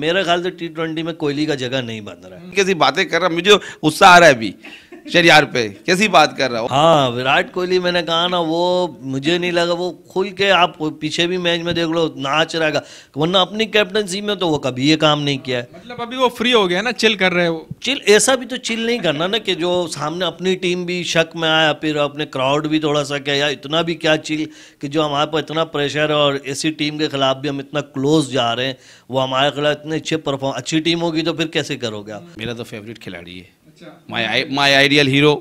मेरे ख्याल से टी ट्वेंटी में कोहली का जगह नहीं बन रहा है कैसी बातें कर रहा मुझे गुस्सा आ रहा है अभी शरियार पे कैसी बात कर रहा हो हाँ विराट कोहली मैंने कहा ना वो मुझे नहीं लगा वो खुल के आप पीछे भी मैच में देख लो नाच रहेगा वरना अपनी कैप्टनसी में तो वो कभी ये काम नहीं किया है मतलब अभी वो फ्री हो गया ना चिल कर रहे हैं वो चिल ऐसा भी तो चिल नहीं करना ना कि जो सामने अपनी टीम भी शक में आया फिर अपने क्राउड भी थोड़ा सा क्या इतना भी क्या चिल कि जो हमारे पास इतना प्रेशर है और ऐसी टीम के खिलाफ भी हम इतना क्लोज जा रहे हैं वो हमारे खिलाफ इतने अच्छे परफॉर्म अच्छी टीम होगी तो फिर कैसे करोगे आप मेरा तो फेवरेट खिलाड़ी है माई माई आइडियल हीरो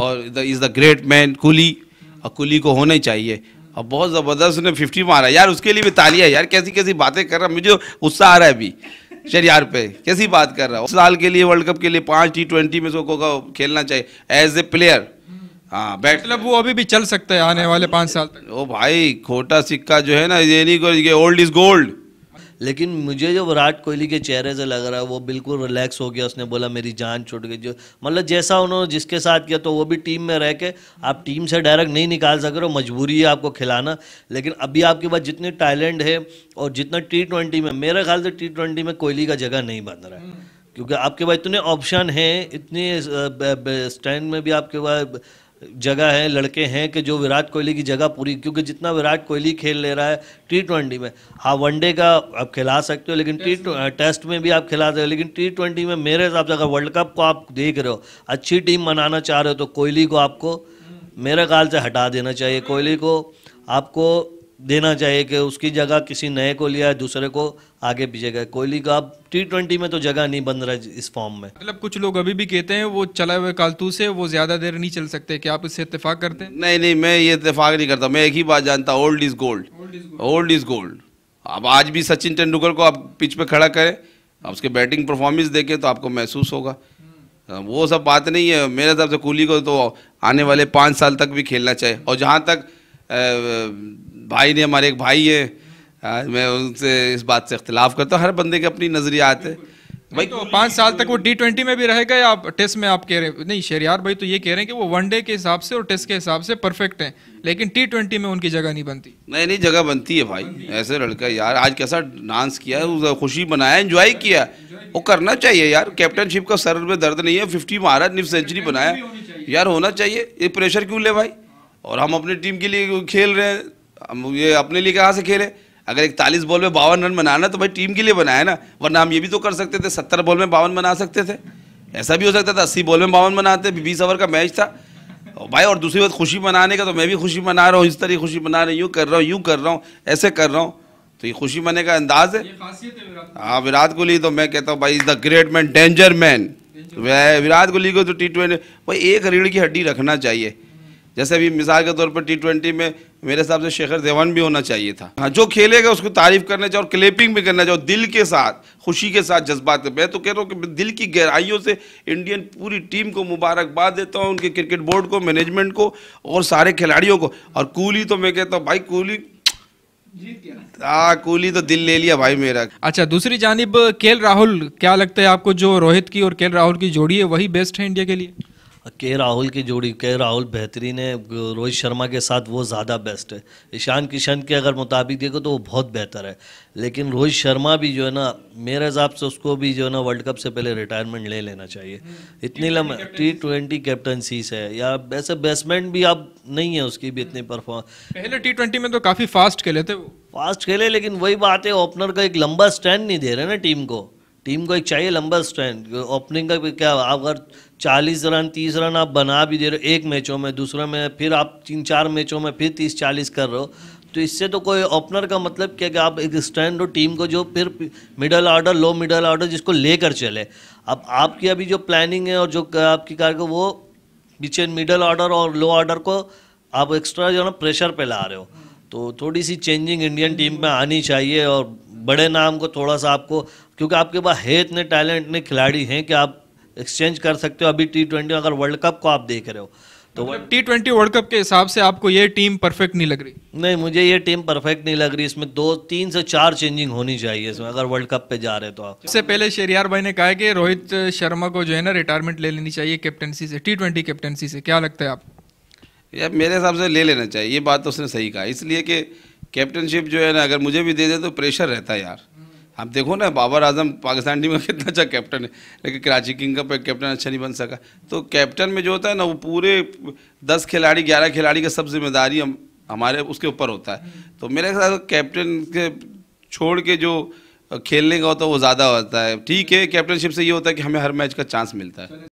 और इज़ द ग्रेट मैन कुली और कुली को होना ही चाहिए और बहुत ज़बरदस्त उसने फिफ्टी मारा यार उसके लिए भी तालिया यार कैसी कैसी बातें कर रहा मुझे उत्साह आ रहा है अभी यार पे कैसी बात कर रहा उस साल के लिए वर्ल्ड कप के लिए पाँच टी ट्वेंटी में उसको खेलना चाहिए एज ए प्लेयर हाँ बैट मतलब वो अभी भी चल सकता है आने वाले पाँच साल तक ओ भाई खोटा सिक्का जो है ना ये नहीं ओल्ड इज गोल्ड लेकिन मुझे जो विराट कोहली के चेहरे से लग रहा है वो बिल्कुल रिलैक्स हो गया उसने बोला मेरी जान छूट गई जो मतलब जैसा उन्होंने जिसके साथ किया तो वो भी टीम में रह के आप टीम से डायरेक्ट नहीं निकाल सक रहे हो मजबूरी है आपको खिलाना लेकिन अभी आपके पास जितने टैलेंट है और जितना टी ट्वेंटी में मेरे ख्याल से टी ट्वेंटी में कोहली का जगह नहीं बन रहा है क्योंकि आपके पास इतने ऑप्शन हैं इतने स्टैंड में भी आपके पास जगह है लड़के हैं कि जो विराट कोहली की जगह पूरी क्योंकि जितना विराट कोहली खेल ले रहा है टी ट्वेंटी में हाँ वनडे का आप खिला सकते हो लेकिन टी टेस्ट में भी आप खिला सकते हो लेकिन टी ट्वेंटी में मेरे हिसाब से अगर वर्ल्ड कप को आप देख रहे हो अच्छी टीम बनाना चाह रहे हो तो कोहली को आपको हम्म। मेरे ख्याल से हटा देना चाहिए हम्म। कोहली को आपको देना चाहिए कि उसकी जगह किसी नए को लिया है दूसरे को आगे भेजेगा कोहली का अब टी ट्वेंटी में तो जगह नहीं बन रहा है इस फॉर्म में मतलब कुछ लोग अभी भी कहते हैं वो चला हुए कालतू से वो ज़्यादा देर नहीं चल सकते क्या आप इससे इतफाक करते हैं नहीं नहीं मैं ये इतफाक नहीं करता मैं एक ही बात जानता old is gold old is gold अब आज भी सचिन तेंदुलकर को आप पिच पर खड़ा करें आप उसके बैटिंग परफॉर्मेंस देखें तो आपको महसूस होगा हम्म। वो सब बात नहीं है मेरे हिसाब से कोहली को तो आने वाले पाँच साल तक भी खेलना चाहिए और जहाँ तक भाई ने हमारे एक भाई है मैं उनसे इस बात से इख्तलाफ करता हूँ हर बंदे के अपनी नज़रियात है भाई तो पाँच साल तक वो टी ट्वेंटी में भी रहेगा या आप टेस्ट में आप कह रहे हैं नहीं शेरियार भाई तो ये कह रहे हैं कि वो वनडे के हिसाब से और टेस्ट के हिसाब से परफेक्ट हैं लेकिन टी ट्वेंटी में उनकी जगह नहीं बनती नहीं नहीं जगह बनती है भाई बनती है। ऐसे लड़का यार आज कैसा डांस किया है खुशी बनाया इन्जॉय किया वो करना चाहिए यार कैप्टनशिप का सर में दर्द नहीं है फिफ्टी मारा निफ सेंचुरी बनाया यार होना चाहिए ये प्रेशर क्यों ले भाई और हम अपनी टीम के लिए खेल रहे हैं हम ये अपने लिए कहाँ से खेले अगर इकतालीस बॉल में बावन रन बनाना तो भाई टीम के लिए बनाए ना वरना हम ये भी तो कर सकते थे सत्तर बॉल में बावन बना सकते थे ऐसा भी हो सकता था अस्सी बॉल में बावन बनाते बीस ओवर का मैच था और भाई और दूसरी बात खुशी मनाने का तो मैं भी खुशी मना रहा हूँ इस तरह खुशी मना रही यूँ कर रहा हूँ यूँ कर रहा हूँ ऐसे कर रहा हूँ तो ये खुशी मनाने का अंदाज है हाँ विराट कोहली तो मैं कहता हूँ भाई is the great man danger man Virat Kohli को तो टी ट्वेंटी भाई एक रीढ़ की हड्डी रखना चाहिए जैसे अभी मिसाल के तौर पर टी ट्वेंटी में मेरे हिसाब से शेखर देवान भी होना चाहिए था हाँ जो खेलेगा उसको तारीफ करना चाहिए और क्लेपिंग भी करना चाहिए दिल के साथ खुशी के साथ जज्बात मैं तो कह रहा हूँ कि दिल की गहराइयों से इंडियन पूरी टीम को मुबारकबाद देता हूँ उनके क्रिकेट बोर्ड को मैनेजमेंट को और सारे खिलाड़ियों को और कूली तो मैं कहता हूँ भाई कूली हाँ कूली तो दिल ले लिया भाई मेरा अच्छा दूसरी जानब के राहुल क्या लगता है आपको जो रोहित की और के राहुल की जोड़ी है वही बेस्ट है इंडिया के लिए के राहुल की जोड़ी के राहुल बेहतरीन है रोहित शर्मा के साथ वो ज़्यादा बेस्ट है ईशान किशन के अगर मुताबिक देखो तो वो बहुत बेहतर है लेकिन रोहित शर्मा भी जो है ना मेरे हिसाब से उसको भी जो है ना वर्ल्ड कप से पहले रिटायरमेंट ले लेना चाहिए इतनी लंबा टी ट्वेंटी कैप्टनसी है या वैसे बैट्समैन भी अब नहीं है उसकी भी इतनी परफॉर्म पहले टी ट्वेंटी में तो काफ़ी फास्ट खेले थे फास्ट खेले लेकिन वही बात है ओपनर का एक लंबा स्टैंड नहीं दे रहे ना टीम को टीम को एक चाहिए लंबा स्ट्रेंथ ओपनिंग का भी क्या अगर 40 रन 30 रन आप बना भी दे रहे हो एक मैचों में दूसरे में फिर आप तीन चार मैचों में फिर 30 40 कर रहे हो तो इससे तो कोई ओपनर का मतलब क्या कि आप एक स्टैंड हो टीम को जो फिर मिडल ऑर्डर लो मिडल ऑर्डर जिसको लेकर चले अब आपकी अभी जो प्लानिंग है और जो आपकी कार को वो पीछे मिडल ऑर्डर और लो ऑर्डर को आप एक्स्ट्रा जो है ना प्रेशर पे ला रहे हो तो थोड़ी सी चेंजिंग इंडियन टीम में आनी चाहिए और बड़े नाम को थोड़ा सा आपको क्योंकि आपके पास है इतने टैलेंट इतने खिलाड़ी हैं कि आप एक्सचेंज कर सकते हो अभी टी ट्वेंटी अगर वर्ल्ड कप को आप देख रहे हो तो टी ट्वेंटी वर्ल्ड कप के हिसाब से आपको ये टीम परफेक्ट नहीं लग रही नहीं मुझे ये टीम परफेक्ट नहीं लग रही इसमें दो तीन से चार चेंजिंग होनी चाहिए इसमें अगर वर्ल्ड कप पे जा रहे तो आप इससे पहले शेरियार भाई ने कहा है कि रोहित शर्मा को जो है ना रिटायरमेंट ले लेनी चाहिए कैप्टनसी से टी ट्वेंटी कैप्टनसी से क्या लगता है आप यार मेरे हिसाब से ले लेना चाहिए ये बात तो उसने सही कहा इसलिए कि कैप्टनशिप जो है ना अगर मुझे भी दे दे तो प्रेशर रहता है यार आप देखो ना बाबर आजम पाकिस्तान टीम का कितना अच्छा कैप्टन है लेकिन कराची किंग का कैप्टन अच्छा नहीं बन सका तो कैप्टन में जो होता है ना वो पूरे दस खिलाड़ी ग्यारह खिलाड़ी का सब जिम्मेदारी हम हमारे उसके ऊपर होता है तो मेरे ख्याल कैप्टन के छोड़ के जो खेलने का होता है वो ज़्यादा होता है ठीक है कैप्टनशिप से ये होता है कि हमें हर मैच का चांस मिलता है